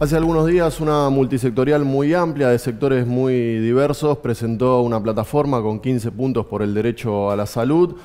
Hace algunos días una multisectorial muy amplia de sectores muy diversos presentó una plataforma con 15 puntos por el derecho a la salud.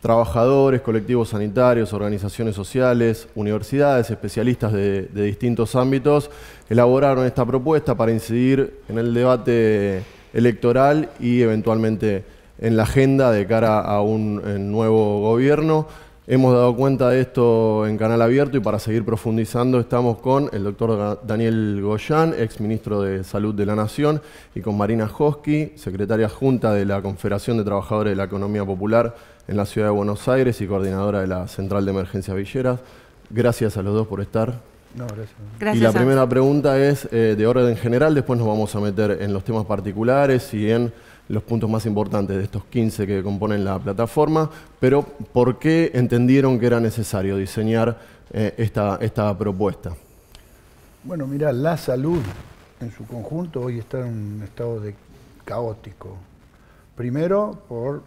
Trabajadores, colectivos sanitarios, organizaciones sociales, universidades, especialistas de, distintos ámbitos elaboraron esta propuesta para incidir en el debate electoral y eventualmente en la agenda de cara a un eh, nuevo gobierno. Hemos dado cuenta de esto en Canal Abierto y para seguir profundizando estamos con el doctor Daniel Goyán, ex ministro de Salud de la Nación, y con Marina Hosky, secretaria junta de la Confederación de Trabajadores de la Economía Popular en la Ciudad de Buenos Aires y coordinadora de la Central de Emergencia Villeras. Gracias a los dos por estar. No, gracias. gracias. Y la primera pregunta es eh, de orden general, después nos vamos a meter en los temas particulares y en los puntos más importantes de estos 15 que componen la plataforma, pero por qué entendieron que era necesario diseñar eh, esta, esta propuesta. Bueno, mira, la salud en su conjunto hoy está en un estado de caótico. Primero, por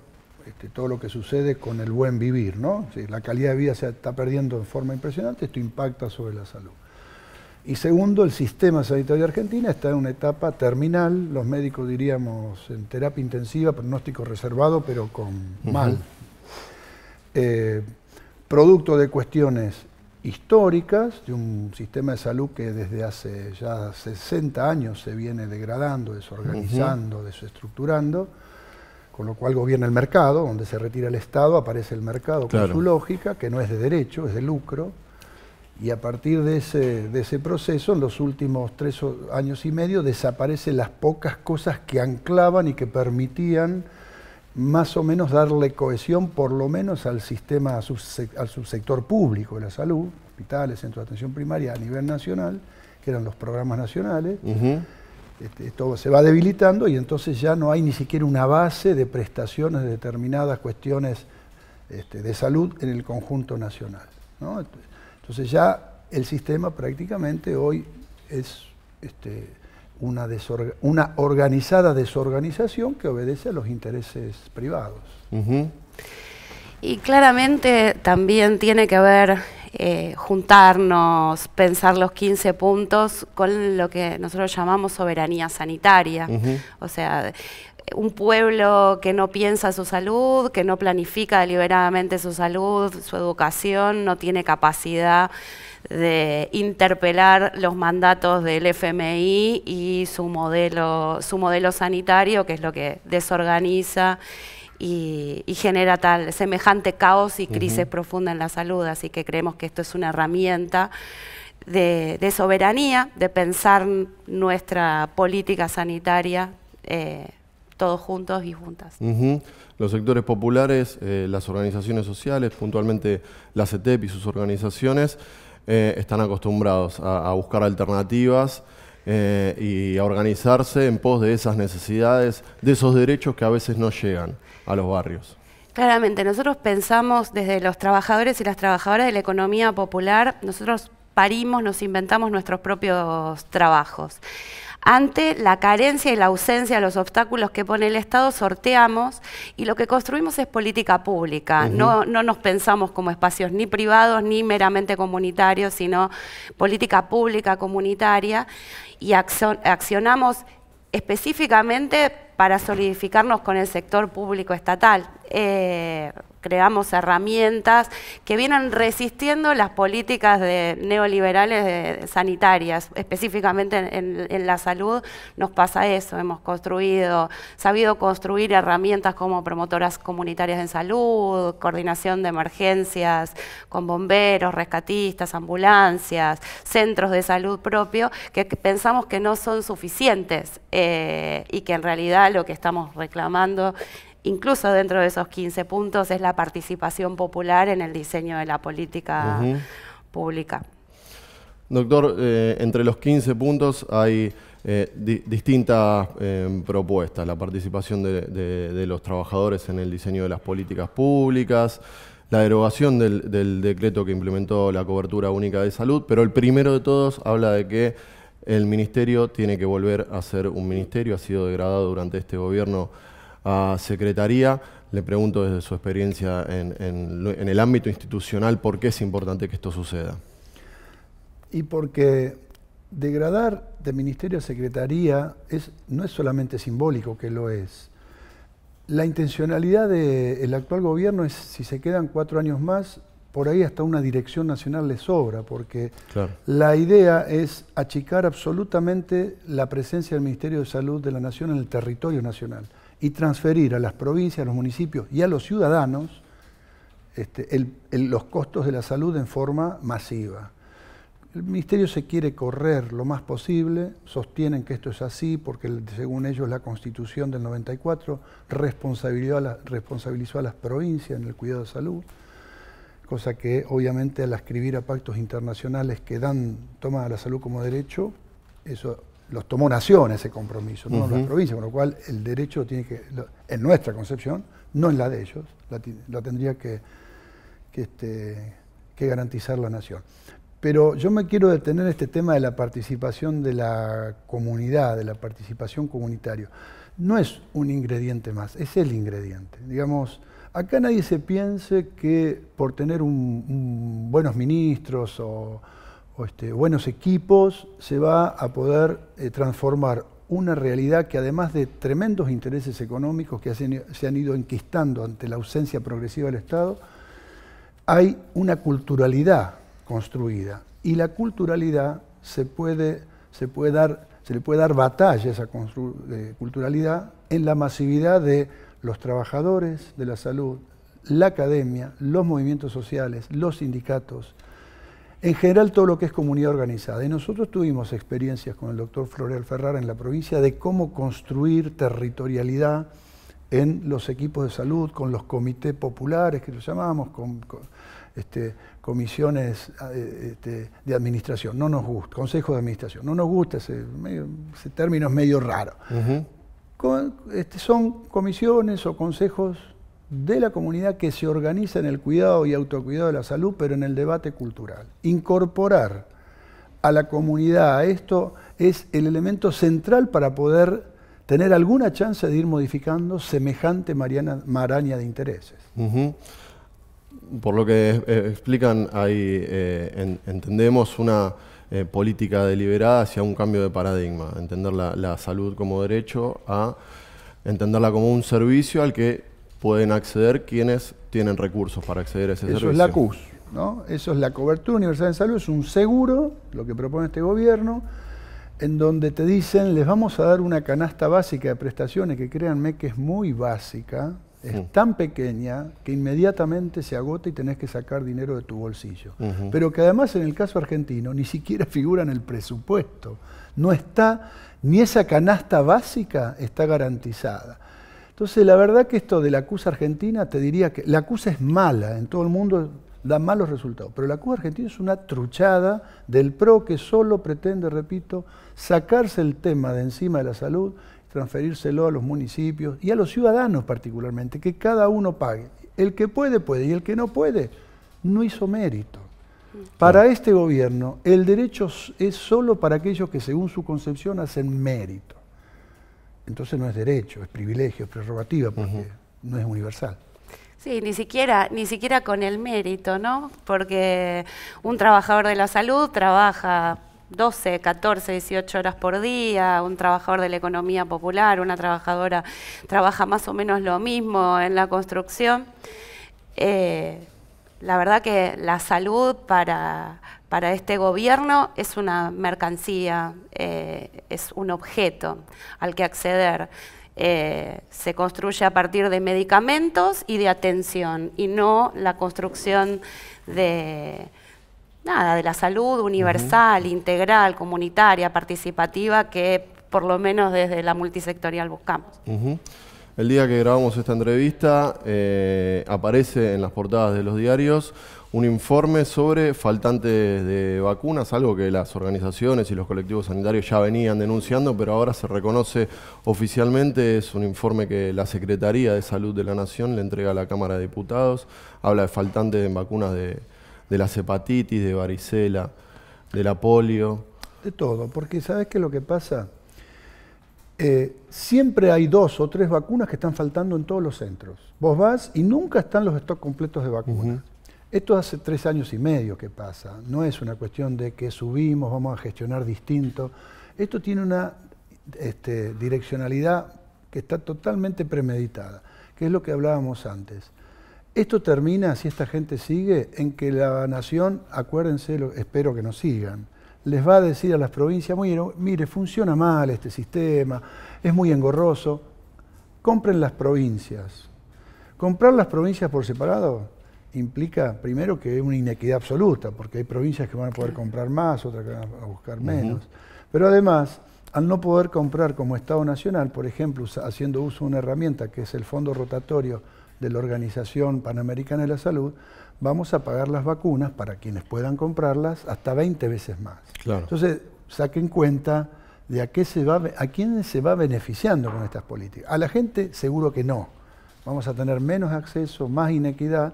este, todo lo que sucede con el buen vivir, ¿no? Si la calidad de vida se está perdiendo de forma impresionante, esto impacta sobre la salud. Y segundo, el sistema sanitario argentino está en una etapa terminal, los médicos diríamos en terapia intensiva, pronóstico reservado, pero con mal. Eh, producto de cuestiones históricas, de un sistema de salud que desde hace ya 60 años se viene degradando, desorganizando, desestructurando, con lo cual gobierna el mercado, donde se retira el Estado, aparece el mercado con su lógica, que no es de derecho, es de lucro y a partir de ese, proceso, en los últimos tres años y medio, desaparecen las pocas cosas que anclaban y que permitían más o menos darle cohesión por lo menos al sistema, al subsector público de la salud, hospitales, centros de atención primaria a nivel nacional, que eran los programas nacionales. Este, esto se va debilitando y entonces ya no hay ni siquiera una base de prestaciones de determinadas cuestiones este, de salud en el conjunto nacional. ¿no? Entonces ya el sistema prácticamente hoy es este, una, una, organizada desorganización que obedece a los intereses privados. Y claramente también tiene que ver eh, juntarnos, pensar los 15 puntos con lo que nosotros llamamos soberanía sanitaria. O sea, un pueblo que no piensa su salud, que no planifica deliberadamente su salud, su educación, no tiene capacidad de interpelar los mandatos del FMI y su modelo, su modelo sanitario, que es lo que desorganiza y, genera tal semejante caos y crisis profunda en la salud. Así que creemos que esto es una herramienta de, soberanía, de pensar nuestra política sanitaria. Eh, todos juntos y juntas. Los sectores populares, eh, las organizaciones sociales, puntualmente la CETEP y sus organizaciones, eh, están acostumbrados a, buscar alternativas eh, y a organizarse en pos de esas necesidades, de esos derechos que a veces no llegan a los barrios. Claramente, nosotros pensamos desde los trabajadores y las trabajadoras de la economía popular, nosotros parimos, nos inventamos nuestros propios trabajos ante la carencia y la ausencia, de los obstáculos que pone el Estado, sorteamos y lo que construimos es política pública. no, no nos pensamos como espacios ni privados ni meramente comunitarios, sino política pública comunitaria y accionamos específicamente para solidificarnos con el sector público estatal. Eh, creamos herramientas que vienen resistiendo las políticas neoliberales sanitarias, específicamente en, la salud nos pasa eso, hemos construido, sabido construir herramientas como promotoras comunitarias en salud, coordinación de emergencias con bomberos, rescatistas, ambulancias, centros de salud propio, que pensamos que no son suficientes eh, y que en realidad lo que estamos reclamando, incluso dentro de esos 15 puntos, es la participación popular en el diseño de la política pública. Doctor, eh, entre los 15 puntos hay eh, distintas eh, propuestas, la participación de, los trabajadores en el diseño de las políticas públicas, la derogación del, decreto que implementó la cobertura única de salud, pero el primero de todos habla de que el ministerio tiene que volver a ser un ministerio, ha sido degradado durante este gobierno a secretaría. Le pregunto desde su experiencia en, el ámbito institucional por qué es importante que esto suceda. Y porque degradar de ministerio a secretaría no es solamente simbólico, que lo es. La intencionalidad del actual gobierno es, si se quedan cuatro años más, por ahí hasta una dirección nacional le sobra, porque la idea es achicar absolutamente la presencia del Ministerio de Salud de la Nación en el territorio nacional y transferir a las provincias, a los municipios y a los ciudadanos este, los costos de la salud en forma masiva. El Ministerio se quiere correr lo más posible, sostienen que esto es así porque según ellos la Constitución del 94 responsabilizó a las provincias en el cuidado de salud cosa que obviamente al escribir a pactos internacionales que dan toma a la salud como derecho, eso los tomó nación ese compromiso, no la provincia. con lo cual el derecho tiene que, en nuestra concepción, no en la de ellos, la, tendría que, este, que garantizar la nación. Pero yo me quiero detener en este tema de la participación de la comunidad, de la participación comunitaria. No es un ingrediente más, es el ingrediente. Digamos, Acá nadie se piense que por tener buenos ministros o, este, buenos equipos se va a poder eh, transformar una realidad que además de tremendos intereses económicos que se han ido enquistando ante la ausencia progresiva del Estado, hay una culturalidad construida y la culturalidad se puede, dar se le puede dar batalla a esa eh, culturalidad en la masividad de los trabajadores de la salud, la academia, los movimientos sociales, los sindicatos, en general todo lo que es comunidad organizada. Y nosotros tuvimos experiencias con el doctor Floreal Ferrara en la provincia de cómo construir territorialidad en los equipos de salud, con los comités populares que los llamábamos, con, este, comisiones eh, este, de administración, no nos gusta, consejo de administración, no nos gusta ese, término es medio raro. Este, son comisiones o consejos de la comunidad que se organizan en el cuidado y autocuidado de la salud, pero en el debate cultural. Incorporar a la comunidad a esto es el elemento central para poder tener alguna chance de ir modificando semejante maraña de intereses. Por lo que eh, explican, ahí eh, entendemos una eh, política deliberada hacia un cambio de paradigma, entender la, salud como derecho a entenderla como un servicio al que pueden acceder quienes tienen recursos para acceder a ese Eso servicio. Eso es la CUS, ¿no? Eso es la cobertura universal en salud, es un seguro, lo que propone este gobierno, en donde te dicen, les vamos a dar una canasta básica de prestaciones, que créanme que es muy básica, es mm. tan pequeña que inmediatamente se agota y tenés que sacar dinero de tu bolsillo. Pero que además en el caso argentino ni siquiera figura en el presupuesto. No está, ni esa canasta básica está garantizada. Entonces la verdad que esto de la CUSA argentina, te diría que la CUSA es mala, en todo el mundo da malos resultados, pero la CUSA argentina es una truchada del PRO que solo pretende, repito, sacarse el tema de encima de la salud transferírselo a los municipios y a los ciudadanos particularmente, que cada uno pague. El que puede, puede, y el que no puede, no hizo mérito. Para este gobierno, el derecho es solo para aquellos que según su concepción hacen mérito. Entonces no es derecho, es privilegio, es prerrogativa, porque no es universal. Sí, ni siquiera, ni siquiera con el mérito, ¿no? Porque un trabajador de la salud trabaja 12, 14, 18 horas por día, un trabajador de la economía popular, una trabajadora trabaja más o menos lo mismo en la construcción. Eh, la verdad que la salud para, para este gobierno es una mercancía, eh, es un objeto al que acceder. Eh, se construye a partir de medicamentos y de atención y no la construcción de, nada, de la salud universal, integral, comunitaria, participativa, que por lo menos desde la multisectorial buscamos. El día que grabamos esta entrevista eh, aparece en las portadas de los diarios un informe sobre faltantes de vacunas, algo que las organizaciones y los colectivos sanitarios ya venían denunciando, pero ahora se reconoce oficialmente. Es un informe que la Secretaría de Salud de la Nación le entrega a la Cámara de Diputados. Habla de faltantes en vacunas de de la hepatitis, de varicela, de la polio. De todo, porque ¿sabes qué es lo que pasa? Eh, siempre hay dos o tres vacunas que están faltando en todos los centros. Vos vas y nunca están los stocks completos de vacunas. Esto hace tres años y medio que pasa. No es una cuestión de que subimos, vamos a gestionar distinto. Esto tiene una este, direccionalidad que está totalmente premeditada, que es lo que hablábamos antes. Esto termina, si esta gente sigue, en que la nación, acuérdense, espero que no sigan, les va a decir a las provincias, mire, mire, funciona mal este sistema, es muy engorroso, compren las provincias. Comprar las provincias por separado implica, primero, que es una inequidad absoluta, porque hay provincias que van a poder comprar más, otras que van a buscar menos. Pero además, al no poder comprar como Estado Nacional, por ejemplo, haciendo uso de una herramienta que es el fondo rotatorio, de la Organización Panamericana de la Salud, vamos a pagar las vacunas para quienes puedan comprarlas hasta 20 veces más. Entonces, saquen cuenta de a, qué se va, a quién se va beneficiando con estas políticas. A la gente seguro que no. Vamos a tener menos acceso, más inequidad.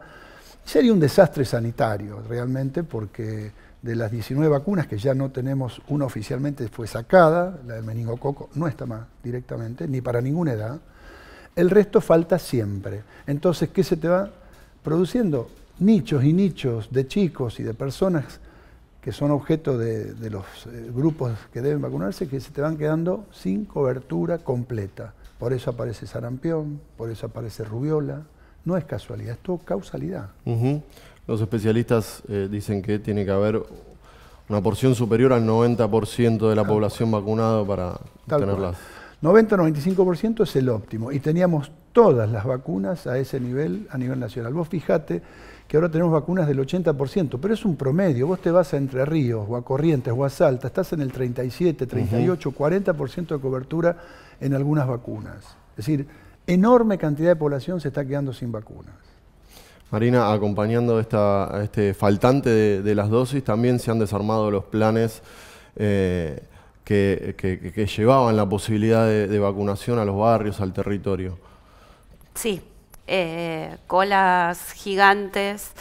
Sería un desastre sanitario realmente porque de las 19 vacunas que ya no tenemos, una oficialmente fue sacada, la del meningococo no está más directamente, ni para ninguna edad. El resto falta siempre. Entonces, ¿qué se te va produciendo? Nichos y nichos de chicos y de personas que son objeto de, los eh, grupos que deben vacunarse, que se te van quedando sin cobertura completa. Por eso aparece sarampión, por eso aparece rubiola. No es casualidad, es todo causalidad. Los especialistas eh, dicen que tiene que haber una porción superior al 90% de la población vacunada para tenerlas. 90-95% es el óptimo y teníamos todas las vacunas a ese nivel, a nivel nacional. Vos fijate que ahora tenemos vacunas del 80%, pero es un promedio. Vos te vas a Entre Ríos o a Corrientes o a Salta, estás en el 37, 38, 40% de cobertura en algunas vacunas. Es decir, enorme cantidad de población se está quedando sin vacunas. Marina, acompañando este faltante de, las dosis, también se han desarmado los planes. Eh, que, llevaban la posibilidad de, vacunación a los barrios, al territorio. Sí, eh, colas gigantes.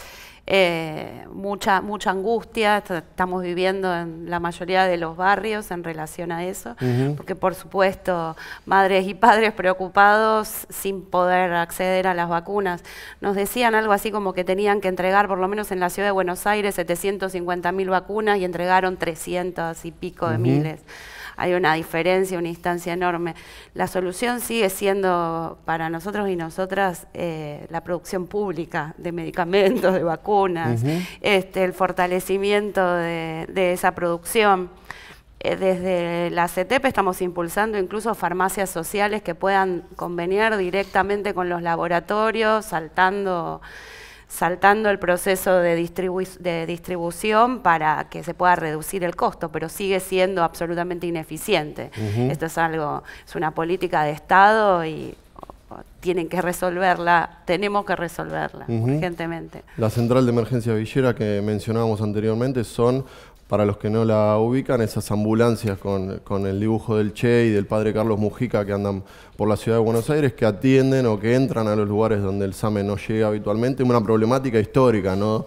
Eh, mucha, mucha angustia, estamos viviendo en la mayoría de los barrios en relación a eso, porque por supuesto madres y padres preocupados sin poder acceder a las vacunas. Nos decían algo así como que tenían que entregar, por lo menos en la ciudad de Buenos Aires, 750 mil vacunas y entregaron 300 y pico de miles hay una diferencia, una instancia enorme. La solución sigue siendo para nosotros y nosotras eh, la producción pública de medicamentos, de vacunas este, el fortalecimiento de, esa producción. Eh, desde la CETEP estamos impulsando incluso farmacias sociales que puedan convenir directamente con los laboratorios, saltando saltando el proceso de, distribución para que se pueda reducir el costo, pero sigue siendo absolutamente ineficiente. Esto es algo, es una política de Estado y tienen que resolverla, tenemos que resolverla urgentemente. La central de emergencia Villera que mencionábamos anteriormente son, para los que no la ubican, esas ambulancias con, el dibujo del Che y del padre Carlos Mujica que andan por la ciudad de Buenos Aires, que atienden o que entran a los lugares donde el SAME no llega habitualmente, una problemática histórica, ¿no?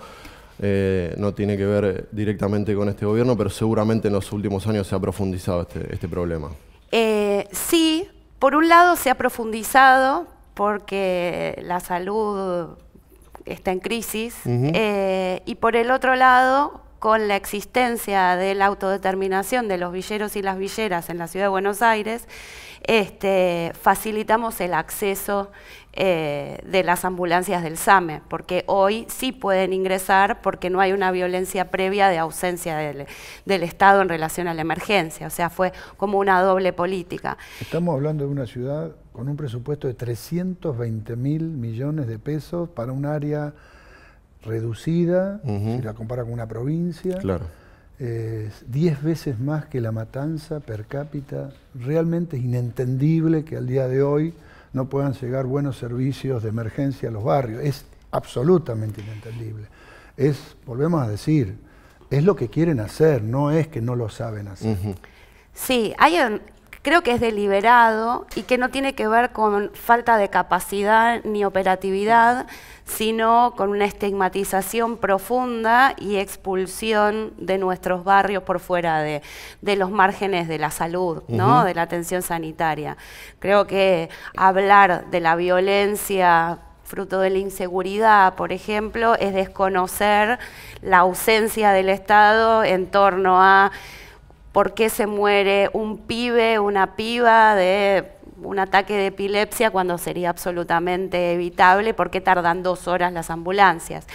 Eh, no tiene que ver directamente con este gobierno, pero seguramente en los últimos años se ha profundizado este, este problema. Eh, sí, por un lado se ha profundizado, porque la salud está en crisis, eh, y por el otro lado, con la existencia de la autodeterminación de los villeros y las villeras en la ciudad de Buenos Aires, este, facilitamos el acceso eh, de las ambulancias del SAME, porque hoy sí pueden ingresar porque no hay una violencia previa de ausencia del, Estado en relación a la emergencia, o sea, fue como una doble política. Estamos hablando de una ciudad con un presupuesto de 320 mil millones de pesos para un área reducida, si la compara con una provincia. Claro. 10 veces más que la matanza per cápita, realmente es inentendible que al día de hoy no puedan llegar buenos servicios de emergencia a los barrios. Es absolutamente inentendible. Es, volvemos a decir, es lo que quieren hacer, no es que no lo saben hacer. Sí, creo que es deliberado y que no tiene que ver con falta de capacidad ni operatividad, sino con una estigmatización profunda y expulsión de nuestros barrios por fuera de, los márgenes de la salud, ¿no? de la atención sanitaria. Creo que hablar de la violencia fruto de la inseguridad, por ejemplo, es desconocer la ausencia del Estado en torno a por qué se muere un pibe, una piba de un ataque de epilepsia cuando sería absolutamente evitable porque tardan dos horas las ambulancias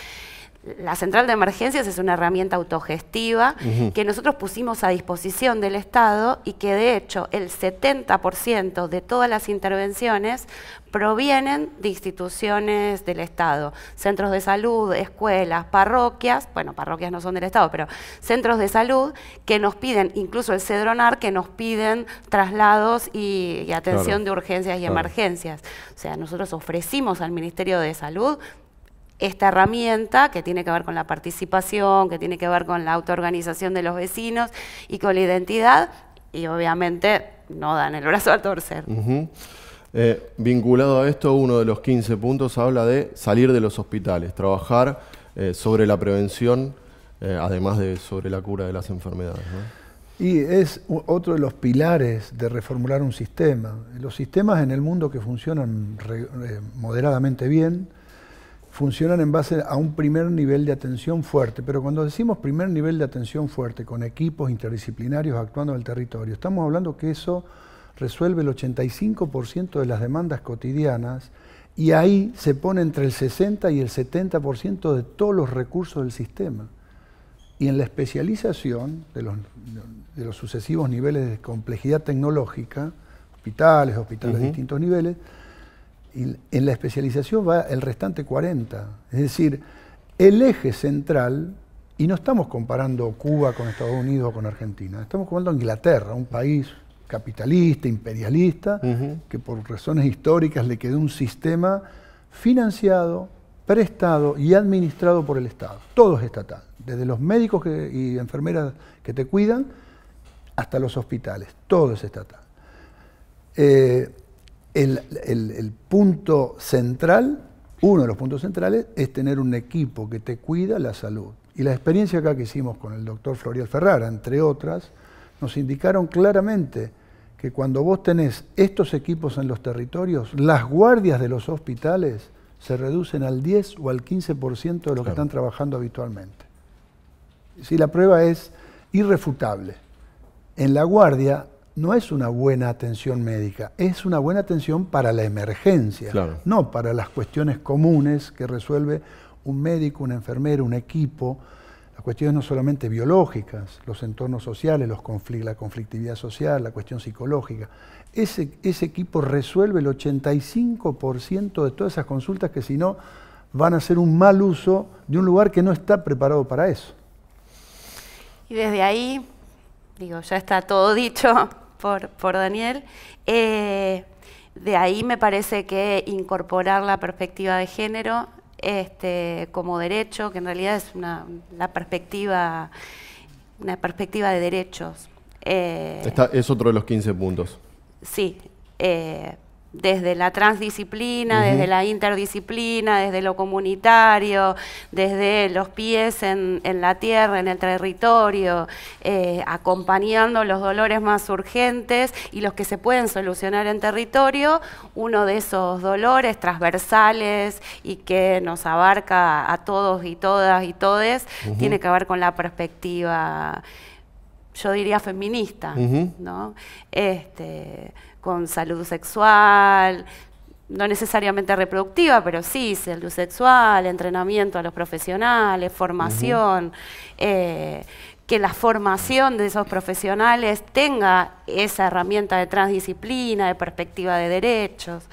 la central de emergencias es una herramienta autogestiva que nosotros pusimos a disposición del Estado y que de hecho el 70% de todas las intervenciones provienen de instituciones del Estado, centros de salud, escuelas, parroquias, bueno, parroquias no son del Estado, pero centros de salud que nos piden, incluso el Cedronar, que nos piden traslados y, atención de urgencias y emergencias. O sea, nosotros ofrecimos al Ministerio de Salud esta herramienta que tiene que ver con la participación, que tiene que ver con la autoorganización de los vecinos y con la identidad, y obviamente no dan el brazo a torcer. Eh, vinculado a esto, uno de los 15 puntos habla de salir de los hospitales, trabajar eh, sobre la prevención, eh, además de sobre la cura de las enfermedades. Y es otro de los pilares de reformular un sistema. Los sistemas en el mundo que funcionan moderadamente bien, funcionan en base a un primer nivel de atención fuerte, pero cuando decimos primer nivel de atención fuerte, con equipos interdisciplinarios actuando en el territorio, estamos hablando que eso resuelve el 85% de las demandas cotidianas y ahí se pone entre el 60 y el 70% de todos los recursos del sistema. Y en la especialización de los, de los sucesivos niveles de complejidad tecnológica, hospitales, hospitales de distintos niveles, en la especialización va el restante 40. Es decir, el eje central, y no estamos comparando Cuba con Estados Unidos o con Argentina, estamos comparando Inglaterra, un país capitalista, imperialista, que por razones históricas le quedó un sistema financiado, prestado y administrado por el Estado. Todo es estatal, desde los médicos y enfermeras que te cuidan hasta los hospitales, todo es estatal. Eh, el, punto central, uno de los puntos centrales, es tener un equipo que te cuida la salud. Y la experiencia acá que hicimos con el doctor Florial Ferrara, entre otras, nos indicaron claramente que cuando vos tenés estos equipos en los territorios, las guardias de los hospitales se reducen al 10 o al 15% de los que están trabajando habitualmente. Si la prueba es irrefutable. En la guardia no es una buena atención médica, es una buena atención para la emergencia, no para las cuestiones comunes que resuelve un médico, un enfermero, un equipo. Las cuestiones no solamente biológicas, los entornos sociales, los la conflictividad social, la cuestión psicológica. Ese, ese equipo resuelve el 85% de todas esas consultas que si no van a ser un mal uso de un lugar que no está preparado para eso. Y desde ahí, digo, ya está todo dicho, por, Daniel. Eh, de ahí me parece que incorporar la perspectiva de género este, como derecho, que en realidad es una, la perspectiva, una perspectiva de derechos. Eh, es otro de los 15 puntos. Sí. Eh, desde la transdisciplina, desde la interdisciplina, desde lo comunitario, desde los pies en, la tierra, en el territorio, eh, acompañando los dolores más urgentes y los que se pueden solucionar en territorio, uno de esos dolores transversales y que nos abarca a todos y todas y todes, tiene que ver con la perspectiva yo diría feminista, ¿no? Este, con salud sexual, no necesariamente reproductiva, pero sí, salud sexual, entrenamiento a los profesionales, formación, eh, que la formación de esos profesionales tenga esa herramienta de transdisciplina, de perspectiva de derechos.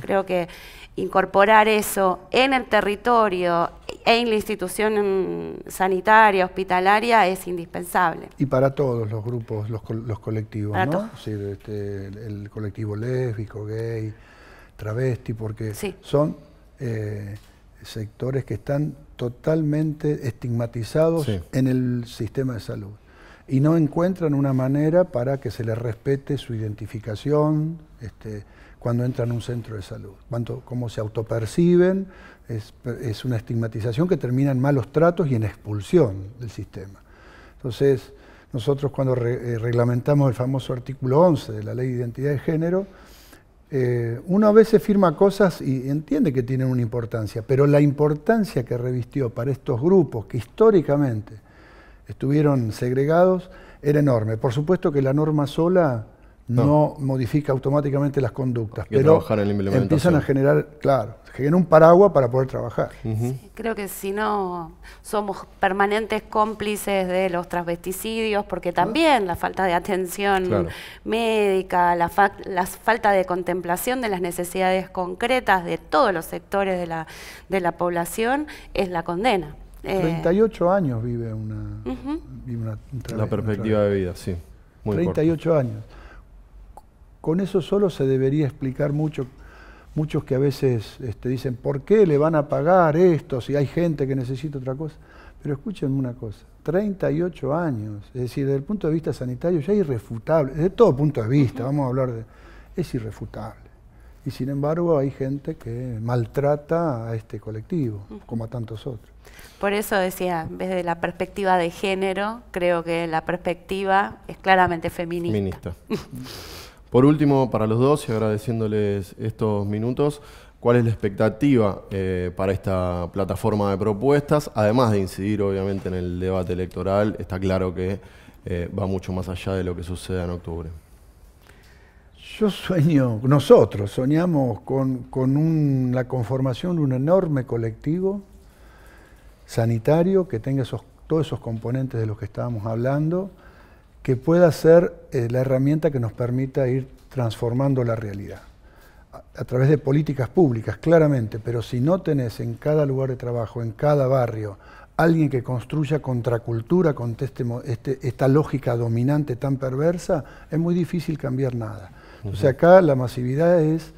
Creo que incorporar eso en el territorio, en la institución sanitaria, hospitalaria, es indispensable. Y para todos los grupos, los, colectivos, ¿no? Sí, este, el, colectivo lésbico, gay, travesti, porque son eh, sectores que están totalmente estigmatizados en el sistema de salud y no encuentran una manera para que se les respete su identificación este, cuando entran a un centro de salud, cómo se autoperciben, es, una estigmatización que termina en malos tratos y en expulsión del sistema. Entonces, nosotros cuando eh, reglamentamos el famoso artículo 11 de la Ley de Identidad de Género, eh, uno a veces firma cosas y entiende que tienen una importancia, pero la importancia que revistió para estos grupos que históricamente estuvieron segregados era enorme. Por supuesto que la norma sola no, modifica automáticamente las conductas, pero empiezan a generar, claro, genera un paraguas para poder trabajar. creo que si no somos permanentes cómplices de los transvesticidios, porque también la falta de atención médica, la, falta de contemplación de las necesidades concretas de todos los sectores de la, de la población es la condena. 38 eh, años vive una, la perspectiva de vida, sí. 38 años. Con eso solo se debería explicar mucho. Muchos que a veces este, dicen, ¿por qué le van a pagar esto si hay gente que necesita otra cosa? Pero escuchen una cosa, 38 años, es decir, desde el punto de vista sanitario ya es irrefutable, desde todo punto de vista, vamos a hablar de... es irrefutable. Y sin embargo hay gente que maltrata a este colectivo, como a tantos otros. Por eso decía, desde la perspectiva de género, creo que la perspectiva es claramente feminista. feminista. Por último, para los dos, y agradeciéndoles estos minutos, ¿cuál es la expectativa eh, para esta plataforma de propuestas? Además de incidir, obviamente, en el debate electoral, está claro que eh, va mucho más allá de lo que suceda en octubre. Yo sueño, nosotros soñamos con, con la conformación de un enorme colectivo sanitario que tenga todos esos componentes de los que estábamos hablando, que pueda ser eh, la herramienta que nos permita ir transformando la realidad. A, través de políticas públicas, claramente, pero si no tenés en cada lugar de trabajo, en cada barrio, alguien que construya contracultura contra este este, esta lógica dominante tan perversa, es muy difícil cambiar nada. O sea, acá la masividad es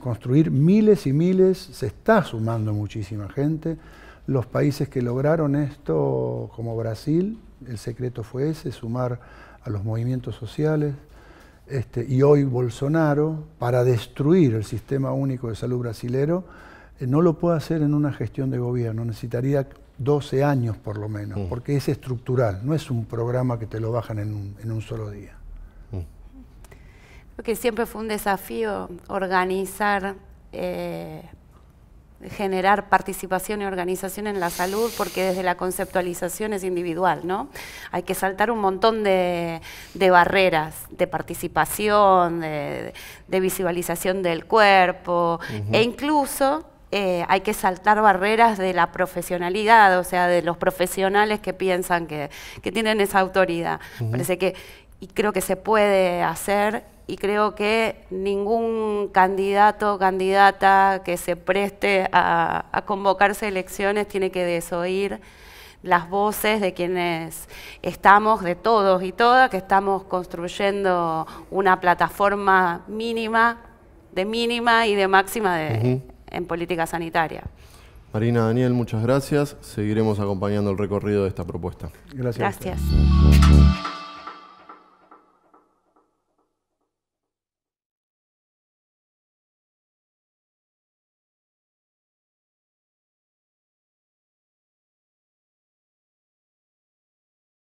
construir miles y miles, se está sumando muchísima gente. Los países que lograron esto, como Brasil, el secreto fue ese, sumar a los movimientos sociales, este, y hoy Bolsonaro, para destruir el sistema único de salud brasilero, eh, no lo puede hacer en una gestión de gobierno, necesitaría 12 años por lo menos, mm. porque es estructural, no es un programa que te lo bajan en un, solo día. Porque mm. siempre fue un desafío organizar eh, generar participación y organización en la salud, porque desde la conceptualización es individual, ¿no? Hay que saltar un montón de, barreras de participación, de, visualización del cuerpo, e incluso eh, hay que saltar barreras de la profesionalidad, o sea, de los profesionales que piensan que, que tienen esa autoridad. Parece que, y creo que se puede hacer y creo que ningún candidato o candidata que se preste a, a elecciones tiene que desoír las voces de quienes estamos, de todos y todas, que estamos construyendo una plataforma mínima, de mínima y de máxima en política sanitaria. Marina Daniel, muchas gracias. Seguiremos acompañando el recorrido de esta propuesta. Gracias. Gracias.